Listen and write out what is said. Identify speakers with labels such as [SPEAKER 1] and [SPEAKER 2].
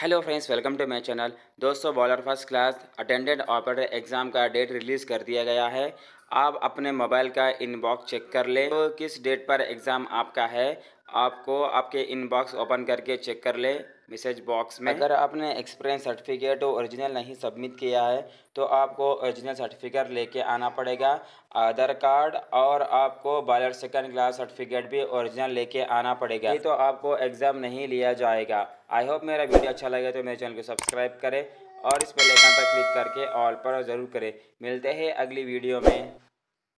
[SPEAKER 1] hello friends welcome to my channel दोस्तों boiler first class attendant operator exam का date release कर दिया गया है आप अपने मोबाइल का इनबॉक्स चेक कर लें तो किस डेट पर एग्ज़ाम आपका है आपको आपके इनबॉक्स ओपन करके चेक कर ले मैसेज बॉक्स में अगर आपने एक्सपीरियंस सर्टिफिकेट ओरिजिनल नहीं सबमिट किया है तो आपको ओरिजिनल सर्टिफिकेट लेके आना पड़ेगा आधार कार्ड और आपको बायर सेकंड क्लास सर्टिफिकेट भी ओरिजिनल लेके आना पड़ेगा नहीं तो आपको एग्ज़ाम नहीं लिया जाएगा आई होप मेरा वीडियो अच्छा लगे तो मेरे चैनल को सब्सक्राइब करें और इस पर आइकन पर क्लिक करके ऑल पर ज़रूर करें मिलते हैं अगली वीडियो में